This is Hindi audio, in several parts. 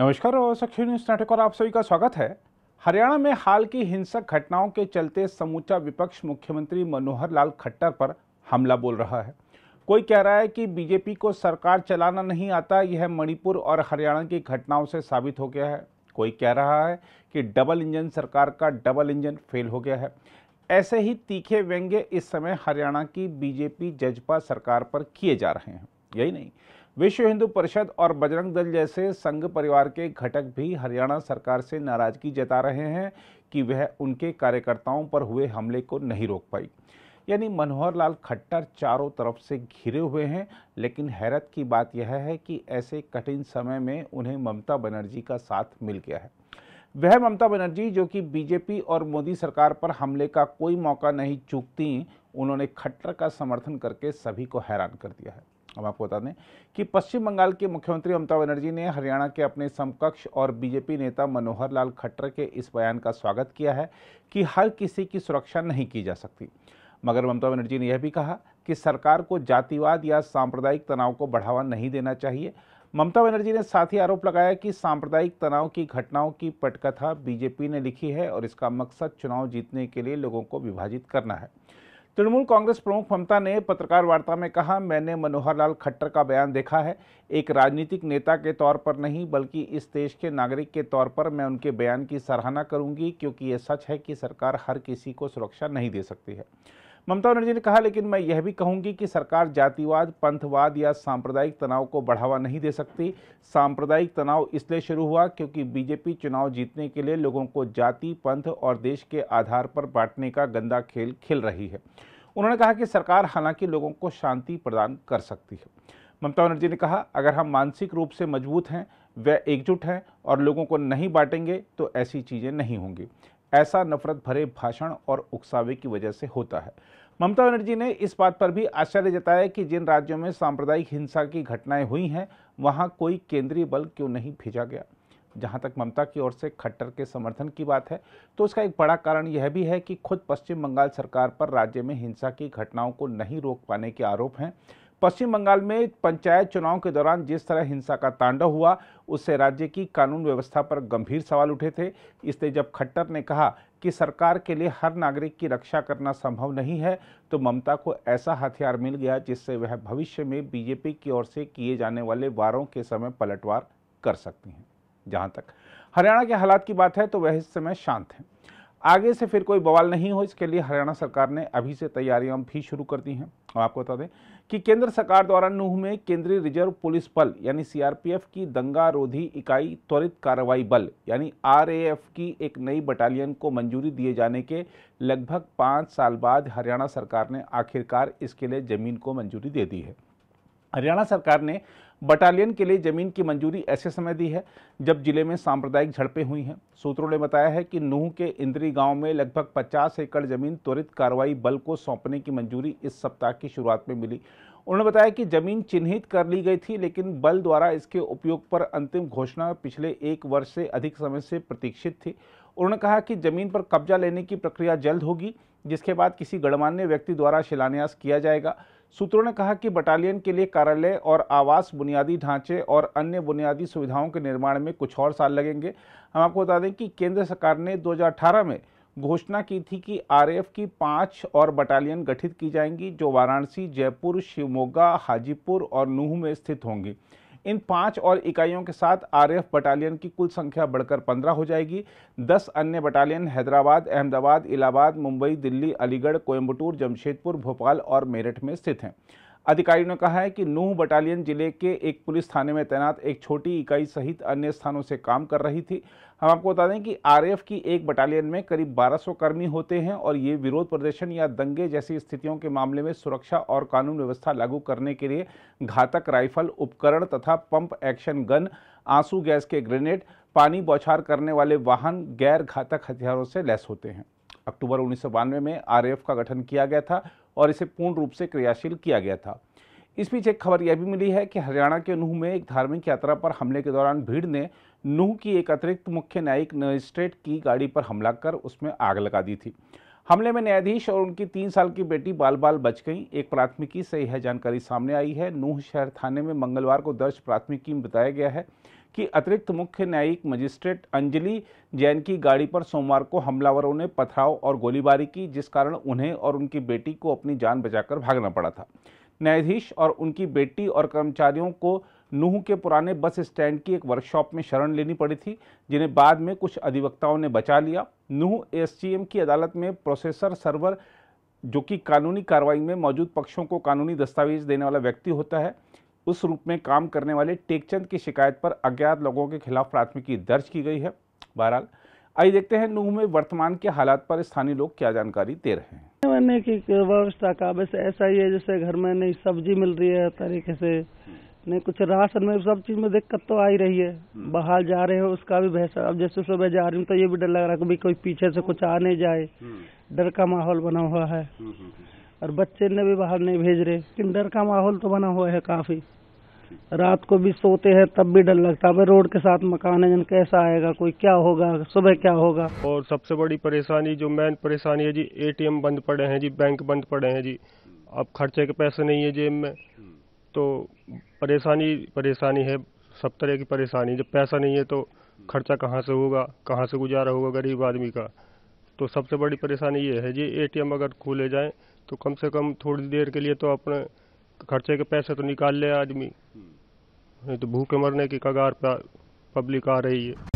नमस्कार और सक्षी न्यूज नाटक और आप सभी का स्वागत है हरियाणा में हाल की हिंसक घटनाओं के चलते समूचा विपक्ष मुख्यमंत्री मनोहर लाल खट्टर पर हमला बोल रहा है कोई कह रहा है कि बीजेपी को सरकार चलाना नहीं आता यह मणिपुर और हरियाणा की घटनाओं से साबित हो गया है कोई कह रहा है कि डबल इंजन सरकार का डबल इंजन फेल हो गया है ऐसे ही तीखे व्यंग्य इस समय हरियाणा की बीजेपी जजपा सरकार पर किए जा रहे हैं यही नहीं विश्व हिंदू परिषद और बजरंग दल जैसे संघ परिवार के घटक भी हरियाणा सरकार से नाराजगी जता रहे हैं कि वह उनके कार्यकर्ताओं पर हुए हमले को नहीं रोक पाई यानी मनोहर लाल खट्टर चारों तरफ से घिरे हुए हैं लेकिन हैरत की बात यह है कि ऐसे कठिन समय में उन्हें ममता बनर्जी का साथ मिल गया है वह ममता बनर्जी जो कि बीजेपी और मोदी सरकार पर हमले का कोई मौका नहीं चूकती उन्होंने खट्टर का समर्थन करके सभी को हैरान कर दिया है अब आपको बता दें कि पश्चिम बंगाल के मुख्यमंत्री ममता बनर्जी ने हरियाणा के अपने समकक्ष और बीजेपी नेता मनोहर लाल खट्टर के इस बयान का स्वागत किया है कि हर किसी की सुरक्षा नहीं की जा सकती मगर ममता बनर्जी ने यह भी कहा कि सरकार को जातिवाद या सांप्रदायिक तनाव को बढ़ावा नहीं देना चाहिए ममता बनर्जी ने साथ ही आरोप लगाया कि सांप्रदायिक तनाव की घटनाओं की पटकथा बीजेपी ने लिखी है और इसका मकसद चुनाव जीतने के लिए लोगों को विभाजित करना है तृणमूल कांग्रेस प्रमुख ममता ने पत्रकार वार्ता में कहा मैंने मनोहर लाल खट्टर का बयान देखा है एक राजनीतिक नेता के तौर पर नहीं बल्कि इस देश के नागरिक के तौर पर मैं उनके बयान की सराहना करूंगी क्योंकि ये सच है कि सरकार हर किसी को सुरक्षा नहीं दे सकती है ममता बनर्जी ने कहा लेकिन मैं यह भी कहूंगी कि सरकार जातिवाद पंथवाद या सांप्रदायिक तनाव को बढ़ावा नहीं दे सकती सांप्रदायिक तनाव इसलिए शुरू हुआ क्योंकि बीजेपी चुनाव जीतने के लिए लोगों को जाति पंथ और देश के आधार पर बांटने का गंदा खेल खेल रही है उन्होंने कहा कि सरकार हालांकि लोगों को शांति प्रदान कर सकती है ममता बनर्जी ने कहा अगर हम मानसिक रूप से मजबूत हैं वह एकजुट हैं और लोगों को नहीं बांटेंगे तो ऐसी चीज़ें नहीं होंगी ऐसा नफरत भरे भाषण और उकसावे की वजह से होता है ममता बनर्जी ने इस बात पर भी आश्चर्य जताया कि जिन राज्यों में सांप्रदायिक हिंसा की घटनाएं हुई हैं वहां कोई केंद्रीय बल क्यों नहीं भेजा गया जहां तक ममता की ओर से खट्टर के समर्थन की बात है तो उसका एक बड़ा कारण यह भी है कि खुद पश्चिम बंगाल सरकार पर राज्य में हिंसा की घटनाओं को नहीं रोक पाने के आरोप हैं पश्चिम बंगाल में पंचायत चुनाव के दौरान जिस तरह हिंसा का तांडव हुआ उससे राज्य की कानून व्यवस्था पर गंभीर सवाल उठे थे इसलिए जब खट्टर ने कहा कि सरकार के लिए हर नागरिक की रक्षा करना संभव नहीं है तो ममता को ऐसा हथियार मिल गया जिससे वह भविष्य में बीजेपी की ओर से किए जाने वाले वारों के समय पलटवार कर सकती हैं जहाँ तक हरियाणा के हालात की बात है तो वह इस समय शांत हैं आगे से फिर कोई बवाल नहीं हो इसके लिए हरियाणा सरकार ने अभी से तैयारियां भी शुरू कर दी हैं और आपको बता दें कि केंद्र सरकार द्वारा नूह में केंद्रीय रिजर्व पुलिस बल यानी सीआरपीएफ की दंगा रोधी इकाई त्वरित कार्रवाई बल यानी आरएएफ की एक नई बटालियन को मंजूरी दिए जाने के लगभग पाँच साल बाद हरियाणा सरकार ने आखिरकार इसके लिए जमीन को मंजूरी दे दी है हरियाणा सरकार ने बटालियन के लिए जमीन की मंजूरी ऐसे समय दी है जब जिले में सांप्रदायिक झड़पें हुई हैं सूत्रों ने बताया है कि नूह के इंद्री गांव में लगभग 50 एकड़ जमीन त्वरित कार्रवाई बल को सौंपने की मंजूरी इस सप्ताह की शुरुआत में मिली उन्होंने बताया कि जमीन चिन्हित कर ली गई थी लेकिन बल द्वारा इसके उपयोग पर अंतिम घोषणा पिछले एक वर्ष से अधिक समय से प्रतीक्षित थी उन्होंने कहा कि जमीन पर कब्जा लेने की प्रक्रिया जल्द होगी जिसके बाद किसी गणमान्य व्यक्ति द्वारा शिलान्यास किया जाएगा सूत्रों ने कहा कि बटालियन के लिए कार्यालय और आवास बुनियादी ढांचे और अन्य बुनियादी सुविधाओं के निर्माण में कुछ और साल लगेंगे हम आपको बता दें कि केंद्र सरकार ने 2018 में घोषणा की थी कि आरएएफ की पाँच और बटालियन गठित की जाएंगी जो वाराणसी जयपुर शिवमोगा हाजीपुर और नूह में स्थित होंगी इन पाँच और इकाइयों के साथ आरएफ बटालियन की कुल संख्या बढ़कर पंद्रह हो जाएगी दस अन्य बटालियन हैदराबाद अहमदाबाद इलाहाबाद मुंबई दिल्ली अलीगढ़ कोयम्बटूर जमशेदपुर भोपाल और मेरठ में स्थित हैं अधिकारियों ने कहा है कि नूह बटालियन जिले के एक पुलिस थाने में तैनात एक छोटी इकाई सहित अन्य स्थानों से काम कर रही थी हम आपको बता दें कि आरएएफ की एक बटालियन में करीब 1200 कर्मी होते हैं और ये विरोध प्रदर्शन या दंगे जैसी स्थितियों के मामले में सुरक्षा और कानून व्यवस्था लागू करने के लिए घातक राइफल उपकरण तथा पंप एक्शन गन आंसू गैस के ग्रेनेड पानी बौछार करने वाले वाहन गैर घातक हथियारों से लैस होते हैं अक्टूबर उन्नीस में आरएफ का गठन किया गया था और इसे पूर्ण रूप से क्रियाशील किया गया था इस बीच एक खबर यह भी मिली है कि हरियाणा के नूह में एक धार्मिक यात्रा पर हमले के दौरान भीड़ ने नूह की एक अतिरिक्त मुख्य न्यायिक मजिस्ट्रेट की गाड़ी पर हमला कर उसमें आग लगा दी थी हमले में न्यायाधीश और उनकी तीन साल की बेटी बाल बाल बच गई एक प्राथमिकी से यह जानकारी सामने आई है नूह शहर थाने में मंगलवार को दर्ज प्राथमिकी में बताया गया है कि अतिरिक्त मुख्य न्यायिक मजिस्ट्रेट अंजलि जैन की गाड़ी पर सोमवार को हमलावरों ने पथराव और गोलीबारी की जिस कारण उन्हें और उनकी बेटी को अपनी जान बचाकर भागना पड़ा था न्यायाधीश और उनकी बेटी और कर्मचारियों को नूह के पुराने बस स्टैंड की एक वर्कशॉप में शरण लेनी पड़ी थी जिन्हें बाद में कुछ अधिवक्ताओं ने बचा लिया नूह एसजीएम की अदालत में प्रोसेसर सर्वर जो कि कानूनी कार्रवाई में मौजूद पक्षों को कानूनी दस्तावेज देने वाला व्यक्ति होता है उस रूप में काम करने वाले टेकचंद की शिकायत पर अज्ञात लोगों के खिलाफ प्राथमिकी दर्ज की गई है बहरहाल आइए देखते हैं नूह में वर्तमान के हालात पर स्थानीय लोग क्या जानकारी दे रहे हैं मैंने की व्यवस्था का बस ऐसा ही है जैसे घर में नहीं सब्जी मिल रही है तरीके से नहीं कुछ राशन में सब चीज में दिक्कत तो आ ही रही है हम्म। बाहर जा रहे हो उसका भी भैसा अब जैसे सुबह जा रही हूँ तो ये भी डर लग रहा है कभी कोई पीछे से कुछ आ नहीं जाए हम्म। डर का माहौल बना हुआ है हम्म, और बच्चे ने भी बाहर नहीं भेज रहे लेकिन डर का माहौल तो बना हुआ है काफी रात को भी सोते हैं तब भी डर लगता है रोड के साथ मकान है जन कैसा आएगा कोई क्या होगा सुबह क्या होगा और सबसे बड़ी परेशानी जो मेन परेशानी है जी एटीएम बंद पड़े हैं जी बैंक बंद पड़े हैं जी अब खर्चे के पैसे नहीं है जेब में तो परेशानी परेशानी है सब तरह की परेशानी जब पैसा नहीं है तो खर्चा कहाँ से होगा कहाँ से गुजारा होगा गरीब आदमी का तो सबसे बड़ी परेशानी ये है जी एटीएम अगर खोले जाए तो कम से कम थोड़ी देर के लिए तो अपने खर्चे के पैसे तो निकाल ले आदमी नहीं तो भूखे मरने की कगार पर पब्लिक आ रही है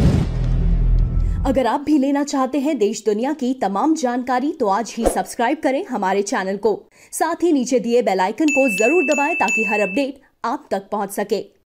अगर आप भी लेना चाहते हैं देश दुनिया की तमाम जानकारी तो आज ही सब्सक्राइब करें हमारे चैनल को साथ ही नीचे दिए बेल आइकन को जरूर दबाएं ताकि हर अपडेट आप तक पहुंच सके